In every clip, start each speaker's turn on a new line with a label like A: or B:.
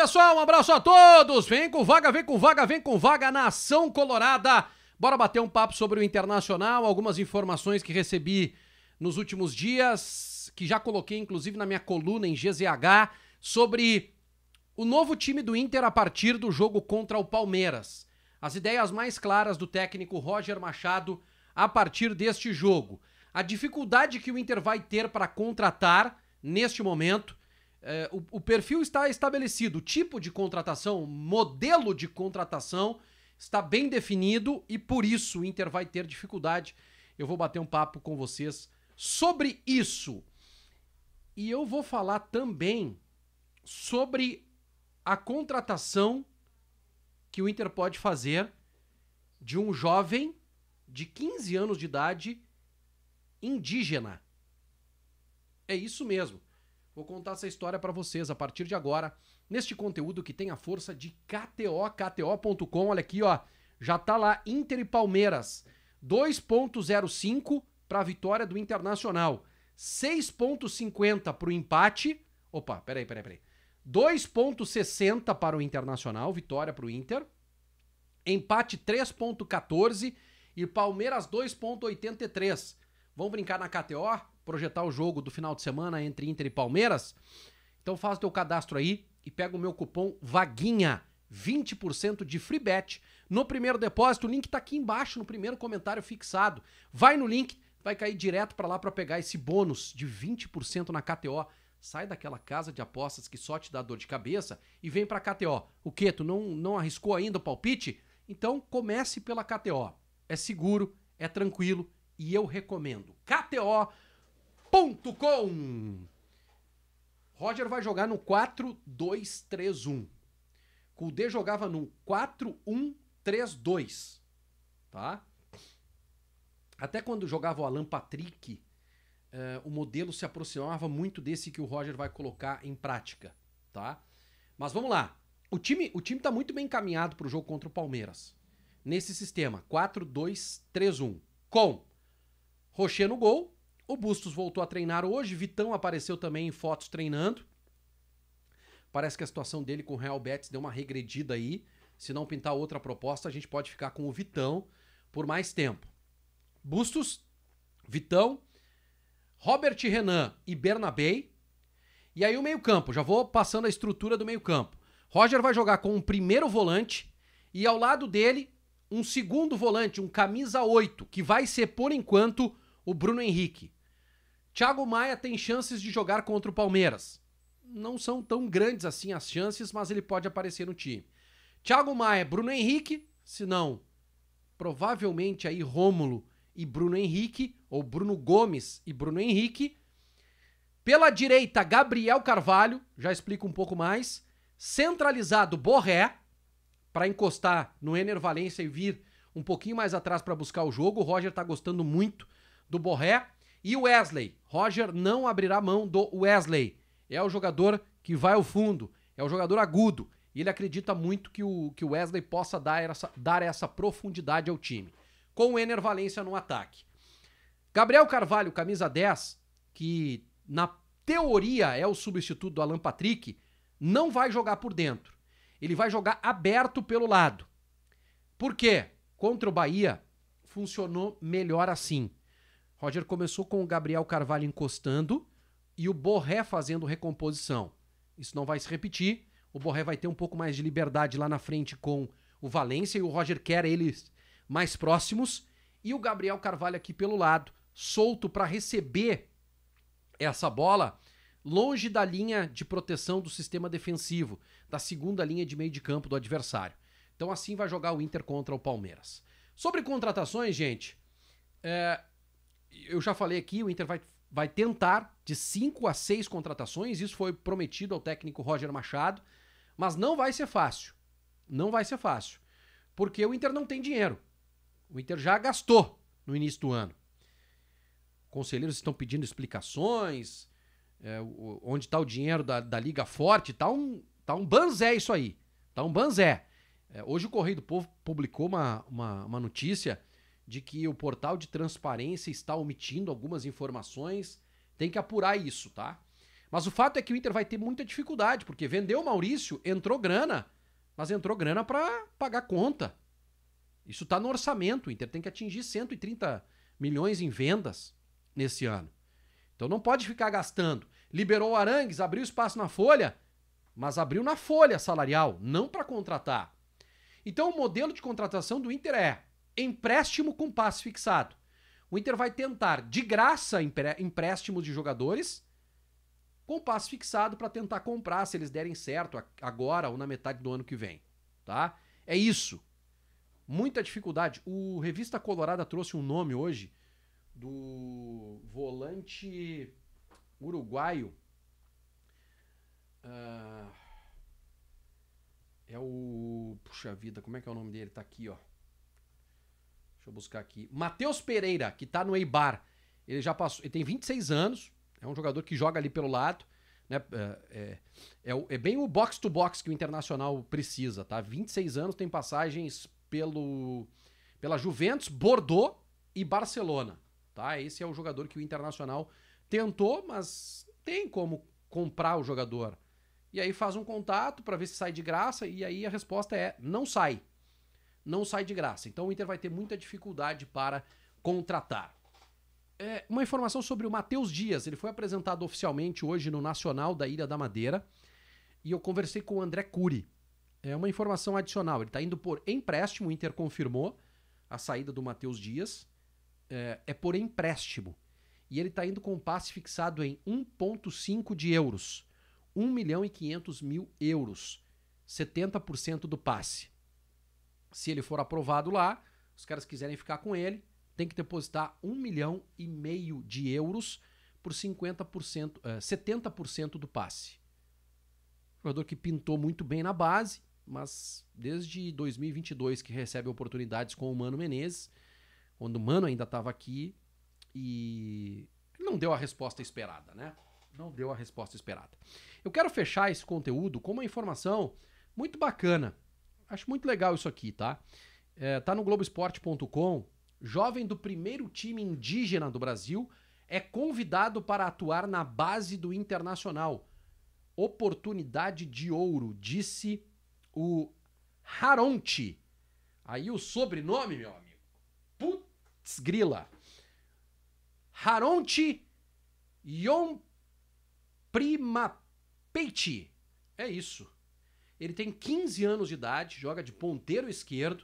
A: pessoal, um abraço a todos. Vem com vaga, vem com vaga, vem com vaga, nação na colorada. Bora bater um papo sobre o internacional, algumas informações que recebi nos últimos dias, que já coloquei inclusive na minha coluna em GZH, sobre o novo time do Inter a partir do jogo contra o Palmeiras. As ideias mais claras do técnico Roger Machado a partir deste jogo. A dificuldade que o Inter vai ter para contratar neste momento é, o, o, perfil está estabelecido, o tipo de contratação, modelo de contratação está bem definido e por isso o Inter vai ter dificuldade. Eu vou bater um papo com vocês sobre isso. E eu vou falar também sobre a contratação que o Inter pode fazer de um jovem de 15 anos de idade indígena. É isso mesmo. Vou contar essa história para vocês a partir de agora, neste conteúdo que tem a força de KTO, KTO.com. Olha aqui, ó, já tá lá Inter e Palmeiras, 2.05 para a vitória do Internacional, 6.50 para o empate. Opa, peraí, peraí, peraí. 2.60 para o Internacional, vitória para o Inter. Empate 3.14 e Palmeiras 2.83. Vão brincar na KTO? projetar o jogo do final de semana entre Inter e Palmeiras, então faz o teu cadastro aí e pega o meu cupom VAGUINHA, 20% de free bet no primeiro depósito. O link tá aqui embaixo no primeiro comentário fixado. Vai no link, vai cair direto para lá para pegar esse bônus de 20% na KTO. Sai daquela casa de apostas que só te dá dor de cabeça e vem para KTO. O que tu não não arriscou ainda o palpite? Então comece pela KTO. É seguro, é tranquilo e eu recomendo. KTO com. Roger vai jogar no 4-2-3-1. Kudê jogava no 4-1-3-2. Tá? Até quando jogava o Alan Patrick, uh, o modelo se aproximava muito desse que o Roger vai colocar em prática. Tá? Mas vamos lá. O time o time tá muito bem encaminhado para o jogo contra o Palmeiras. Nesse sistema, 4-2-3-1. Com Rocher no gol, o Bustos voltou a treinar hoje, Vitão apareceu também em fotos treinando. Parece que a situação dele com o Real Betis deu uma regredida aí. Se não pintar outra proposta, a gente pode ficar com o Vitão por mais tempo. Bustos, Vitão, Robert Renan e Bernabei. E aí o meio-campo, já vou passando a estrutura do meio-campo. Roger vai jogar com um primeiro volante e ao lado dele um segundo volante, um camisa 8, que vai ser por enquanto o Bruno Henrique. Thiago Maia tem chances de jogar contra o Palmeiras. Não são tão grandes assim as chances, mas ele pode aparecer no time. Thiago Maia, Bruno Henrique, se não, provavelmente aí Rômulo e Bruno Henrique, ou Bruno Gomes e Bruno Henrique. Pela direita, Gabriel Carvalho, já explico um pouco mais. Centralizado, Borré, para encostar no Ener Valência e vir um pouquinho mais atrás para buscar o jogo. O Roger está gostando muito do Borré. E o Wesley. Roger não abrirá mão do Wesley. É o jogador que vai ao fundo, é o jogador agudo. E ele acredita muito que o, que Wesley possa dar essa, dar essa profundidade ao time. Com o Ener Valência no ataque. Gabriel Carvalho, camisa 10, que na teoria é o substituto do Alan Patrick, não vai jogar por dentro. Ele vai jogar aberto pelo lado. Por quê? Contra o Bahia, funcionou melhor assim. Roger começou com o Gabriel Carvalho encostando e o Borré fazendo recomposição. Isso não vai se repetir. O Borré vai ter um pouco mais de liberdade lá na frente com o Valência e o Roger quer eles mais próximos. E o Gabriel Carvalho aqui pelo lado, solto para receber essa bola longe da linha de proteção do sistema defensivo, da segunda linha de meio de campo do adversário. Então assim vai jogar o Inter contra o Palmeiras. Sobre contratações, gente, é, eu já falei aqui, o Inter vai, vai tentar de 5 a 6 contratações, isso foi prometido ao técnico Roger Machado, mas não vai ser fácil. Não vai ser fácil. Porque o Inter não tem dinheiro. O Inter já gastou no início do ano. Conselheiros estão pedindo explicações, é, onde está o dinheiro da, da Liga Forte, tá um, tá um banzé isso aí. Tá um banzé. É, hoje o Correio do Povo publicou uma, uma, uma notícia de que o portal de transparência está omitindo algumas informações. Tem que apurar isso, tá? Mas o fato é que o Inter vai ter muita dificuldade, porque vendeu o Maurício, entrou grana, mas entrou grana para pagar conta. Isso está no orçamento. O Inter tem que atingir 130 milhões em vendas nesse ano. Então não pode ficar gastando. Liberou o Arangues, abriu espaço na folha, mas abriu na folha salarial, não para contratar. Então o modelo de contratação do Inter é empréstimo com passe fixado. O Inter vai tentar de graça empréstimos de jogadores com passe fixado para tentar comprar se eles derem certo agora ou na metade do ano que vem, tá? É isso. Muita dificuldade. O Revista Colorada trouxe um nome hoje do volante uruguaio. Uh, é o. Puxa vida, como é que é o nome dele? Tá aqui, ó. Deixa eu buscar aqui. Matheus Pereira, que tá no Eibar. Ele já passou. Ele tem 26 anos. É um jogador que joga ali pelo lado. Né? É, é, é, é bem o box to box que o Internacional precisa, tá? 26 anos, tem passagens pelo pela Juventus, Bordeaux e Barcelona, tá? Esse é o jogador que o Internacional tentou, mas tem como comprar o jogador. E aí faz um contato para ver se sai de graça e aí a resposta é não sai não sai de graça. Então o Inter vai ter muita dificuldade para contratar. É, uma informação sobre o Matheus Dias. Ele foi apresentado oficialmente hoje no Nacional da Ilha da Madeira. E eu conversei com o André Cury. É uma informação adicional. Ele está indo por empréstimo. O Inter confirmou a saída do Matheus Dias. É, é, por empréstimo. E ele está indo com um passe fixado em 1,5 de euros. 1 milhão e 500 mil euros. 70% do passe. Se ele for aprovado lá, os caras quiserem ficar com ele, tem que depositar um milhão e meio de euros por 50%, uh, 70% do passe. Jogador que pintou muito bem na base, mas desde 2022 que recebe oportunidades com o Mano Menezes, quando o Mano ainda estava aqui e não deu a resposta esperada, né? Não deu a resposta esperada. Eu quero fechar esse conteúdo com uma informação muito bacana acho muito legal isso aqui, tá? É, tá no Globoesporte.com. Jovem do primeiro time indígena do Brasil é convidado para atuar na base do Internacional. Oportunidade de ouro, disse o Haronte. Aí o sobrenome, meu amigo. Putz, grila. Haronte Yom Peiti. É isso. Ele tem 15 anos de idade, joga de ponteiro esquerdo.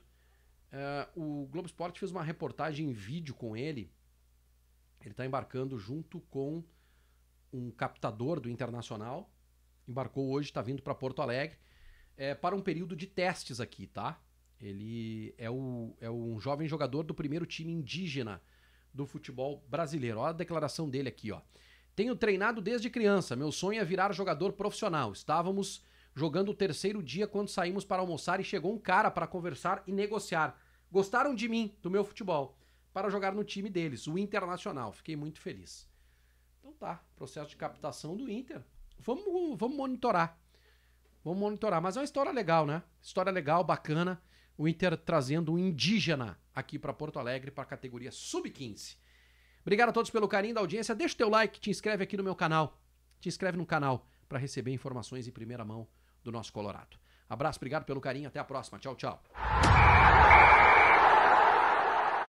A: Uh, o Globo Esporte fez uma reportagem em vídeo com ele. Ele está embarcando junto com um captador do Internacional. Embarcou hoje, está vindo para Porto Alegre é, para um período de testes aqui, tá? Ele é, o, é um jovem jogador do primeiro time indígena do futebol brasileiro. Olha a declaração dele aqui, ó. Tenho treinado desde criança. Meu sonho é virar jogador profissional. Estávamos jogando o terceiro dia quando saímos para almoçar e chegou um cara para conversar e negociar. Gostaram de mim, do meu futebol, para jogar no time deles, o Internacional. Fiquei muito feliz. Então tá, processo de captação do Inter. Vamos, vamos monitorar. Vamos monitorar. Mas é uma história legal, né? História legal, bacana. O Inter trazendo um indígena aqui para Porto Alegre, para a categoria Sub-15. Obrigado a todos pelo carinho da audiência. Deixa o teu like, te inscreve aqui no meu canal. Te inscreve no canal para receber informações em primeira mão do nosso Colorado. Abraço, obrigado pelo carinho, até a próxima. Tchau, tchau.